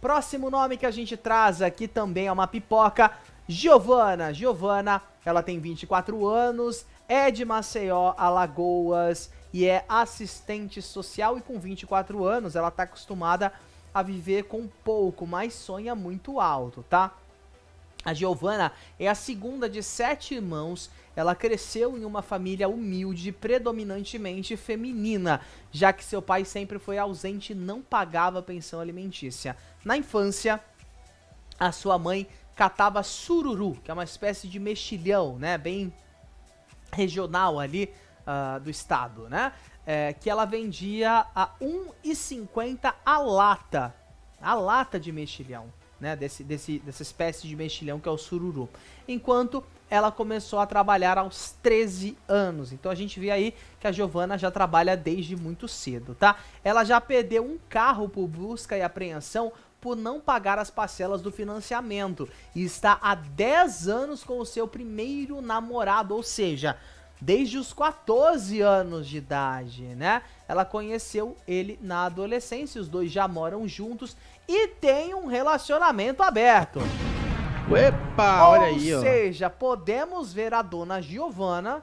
Próximo nome que a gente traz aqui também é uma pipoca, Giovana. Giovana, ela tem 24 anos, é de Maceió, Alagoas e é assistente social e com 24 anos ela tá acostumada a viver com pouco, mas sonha muito alto, tá? A Giovana é a segunda de sete irmãos ela cresceu em uma família humilde, predominantemente feminina, já que seu pai sempre foi ausente e não pagava pensão alimentícia. Na infância, a sua mãe catava sururu, que é uma espécie de mexilhão, né, bem regional ali uh, do estado, né, é, que ela vendia a 1,50 a lata, a lata de mexilhão, né, desse, desse, dessa espécie de mexilhão que é o sururu. Enquanto ela começou a trabalhar aos 13 anos. Então a gente vê aí que a Giovana já trabalha desde muito cedo, tá? Ela já perdeu um carro por busca e apreensão por não pagar as parcelas do financiamento e está há 10 anos com o seu primeiro namorado, ou seja, desde os 14 anos de idade, né? Ela conheceu ele na adolescência, os dois já moram juntos e têm um relacionamento aberto. Epa, olha aí, ó. Ou seja, podemos ver a dona Giovana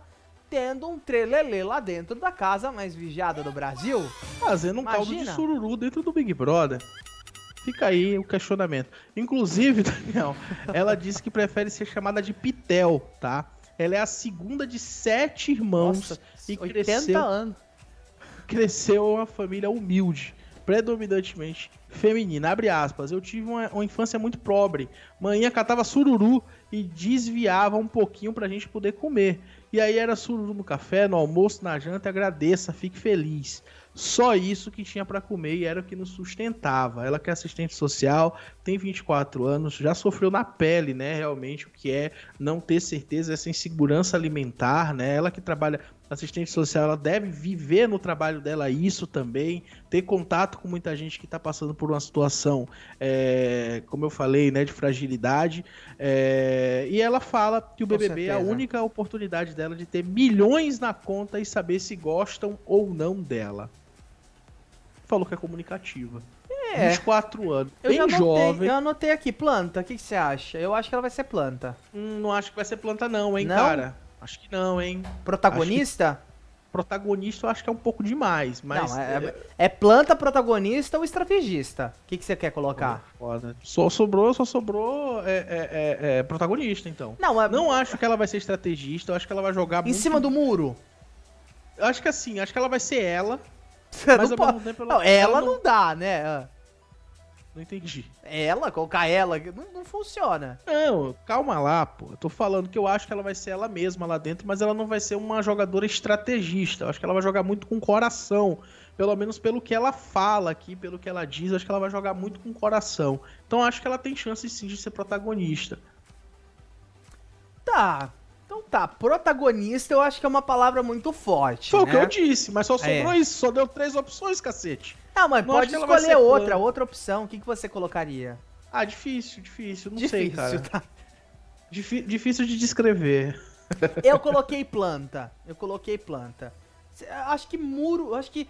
tendo um trelelê lá dentro da casa mais vigiada do Brasil. Fazendo um Imagina. caldo de sururu dentro do Big Brother. Fica aí o questionamento. Inclusive, Daniel, ela disse que prefere ser chamada de Pitel, tá? Ela é a segunda de sete irmãos Nossa, e 80 cresceu, anos. Cresceu uma família humilde, predominantemente feminina. Abre aspas. Eu tive uma, uma infância muito pobre. Manhã catava sururu e desviava um pouquinho pra gente poder comer. E aí era sururu no café, no almoço, na janta. Agradeça, fique feliz. Só isso que tinha para comer e era o que nos sustentava. Ela que é assistente social, tem 24 anos, já sofreu na pele, né, realmente o que é não ter certeza essa insegurança alimentar, né? Ela que trabalha assistente social, ela deve viver no trabalho dela isso também, ter contato com muita gente que está passando por uma situação, é, como eu falei, né, de fragilidade. É, e ela fala que o BBB é a única oportunidade dela de ter milhões na conta e saber se gostam ou não dela falou que é comunicativa. É. 24 anos. Eu bem anotei, jovem. Eu anotei aqui, planta. O que, que, você acha? Eu acho que ela vai ser planta. Hum, não acho que vai ser planta, não, hein, não? cara? Acho que não, hein? Protagonista? Que... Protagonista eu acho que é um pouco demais, mas. Não, é, é, é, é planta, protagonista ou estrategista? O que, que você quer colocar? Foda. Só sobrou, só sobrou é, é, é, é protagonista, então. Não, é... não acho que ela vai ser estrategista, eu acho que ela vai jogar. Em muito... cima do muro? Eu acho que assim, acho que ela vai ser ela, você Mas não pode... Tempo, ela, não, ela não... não... dá, né? Ah. Não entendi. Ela? Colocar ela? Não, não funciona. Não, calma lá, pô. Eu tô falando que eu acho que ela vai ser ela mesma lá dentro, mas ela não vai ser uma jogadora estrategista. Eu acho que ela vai jogar muito com coração. Pelo menos pelo que ela fala aqui, pelo que ela diz, acho que ela vai jogar muito com coração. Então acho que ela tem chance sim de ser protagonista. Tá, tá, protagonista eu acho que é uma palavra muito forte. Foi né? o que né? eu disse, mas só sobrou é. isso, só deu três opções, cacete. Não, mas Não pode escolher outra, outra opção. O que, que você colocaria? Ah, difícil, difícil. Não difícil, sei, cara. Tá. Difí difícil de descrever. Eu coloquei planta. Eu coloquei planta. Acho que muro, acho que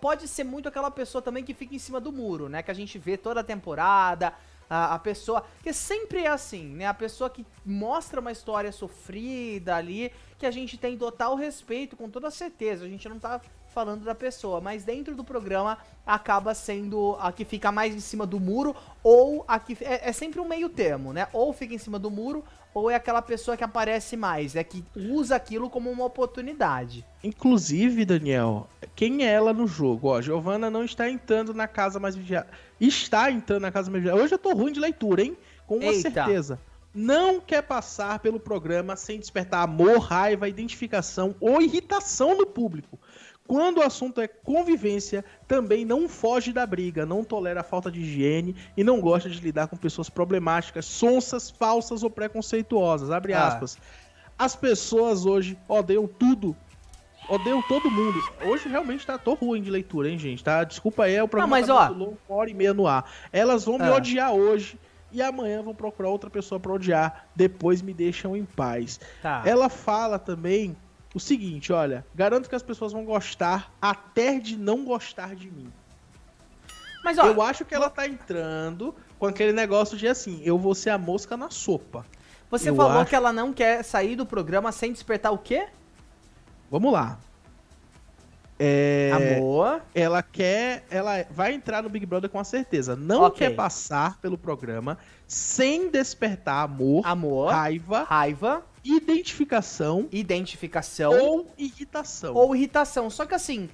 pode ser muito aquela pessoa também que fica em cima do muro, né? Que a gente vê toda a temporada a, a, pessoa. que sempre é assim, né? A pessoa que mostra uma história sofrida ali, que a gente tem total respeito, com toda certeza. A gente não tá falando da pessoa, mas dentro do programa acaba sendo a que fica mais em cima do muro ou a que é, é sempre um meio termo, né? Ou fica em cima do muro ou é aquela pessoa que aparece mais, é que usa aquilo como uma oportunidade. Inclusive, Daniel, quem é ela no jogo? Ó, Giovana não está entrando na casa mais vigiada. Está entrando na casa mais vigiada. Hoje eu tô ruim de leitura, hein? Com uma Eita. certeza não quer passar pelo programa sem despertar amor, raiva, identificação ou irritação no público. Quando o assunto é convivência, também não foge da briga, não tolera a falta de higiene e não gosta de lidar com pessoas problemáticas, sonsas, falsas ou preconceituosas. Abre ah. aspas. As pessoas hoje odeiam tudo. Odeiam todo mundo. Hoje realmente tá, tô ruim de leitura, hein, gente? Tá? Desculpa aí, é o programa não, mas, tá ó... longo, uma hora e meia no ar. Elas vão ah. me odiar hoje e amanhã vão procurar outra pessoa para odiar, depois me deixam em paz. Tá. Ela fala também o seguinte, olha, garanto que as pessoas vão gostar até de não gostar de mim. Mas olha, eu acho que ela tá entrando com aquele negócio de assim, eu vou ser a mosca na sopa. Você eu falou acho... que ela não quer sair do programa sem despertar o quê? Vamos lá. É, Amor. Ela quer. Ela vai entrar no Big Brother com a certeza. Não okay. quer passar pelo programa sem despertar amor, amor raiva, raiva, identificação, identificação ou irritação. Ou irritação. Só que assim,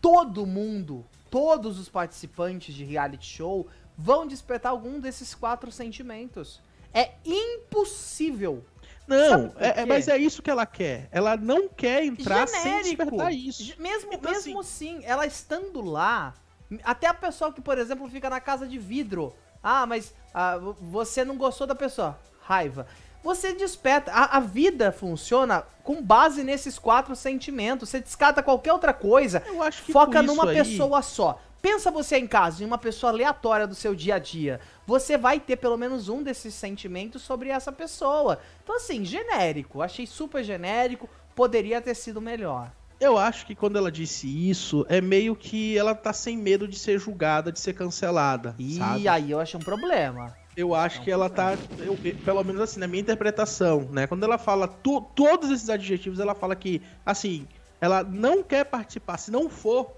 todo mundo, todos os participantes de reality show vão despertar algum desses quatro sentimentos. É impossível não, é, é mas é isso que ela quer. Ela não quer entrar Genérico. sem despertar isso. Mesmo, então, assim, mesmo assim, sim, ela estando lá, até a pessoa que, por exemplo, fica na casa de vidro. Ah, mas ah, você não gostou da pessoa. Raiva. Você desperta. A, a, vida funciona com base nesses quatro sentimentos. Você descarta qualquer outra coisa. Eu acho que foca numa aí... pessoa só. Pensa você em casa, em uma pessoa aleatória do seu dia a dia. Você vai ter pelo menos um desses sentimentos sobre essa pessoa. Então, assim, genérico. Achei super genérico. Poderia ter sido melhor. Eu acho que quando ela disse isso, é meio que ela tá sem medo de ser julgada, de ser cancelada. E sabe? aí eu acho um problema. Eu acho é um que ela tá, eu, pelo menos assim, na minha interpretação, né? Quando ela fala todos esses adjetivos, ela fala que, assim, ela não quer participar. Se não for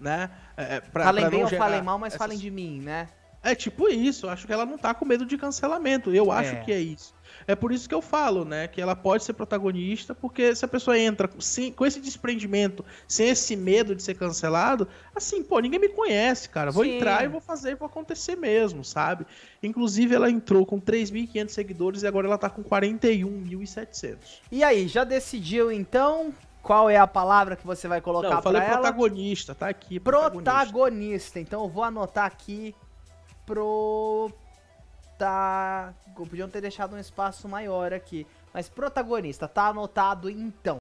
né? É, é, pra, falem pra bem ou falem mal, mas essas... falem de mim, né? É tipo isso, acho que ela não tá com medo de cancelamento, eu acho é. que é isso. É por isso que eu falo, né, que ela pode ser protagonista, porque se a pessoa entra sem, com esse desprendimento, sem esse medo de ser cancelado, assim, pô, ninguém me conhece, cara, vou Sim. entrar e vou fazer e vou acontecer mesmo, sabe? Inclusive, ela entrou com 3.500 seguidores e agora ela tá com 41.700. E aí, já decidiu então qual é a palavra que você vai colocar para ela? Eu falei protagonista, tá aqui. Protagonista. protagonista. Então eu vou anotar aqui pro tá, podiam ter deixado um espaço maior aqui, mas protagonista tá anotado então.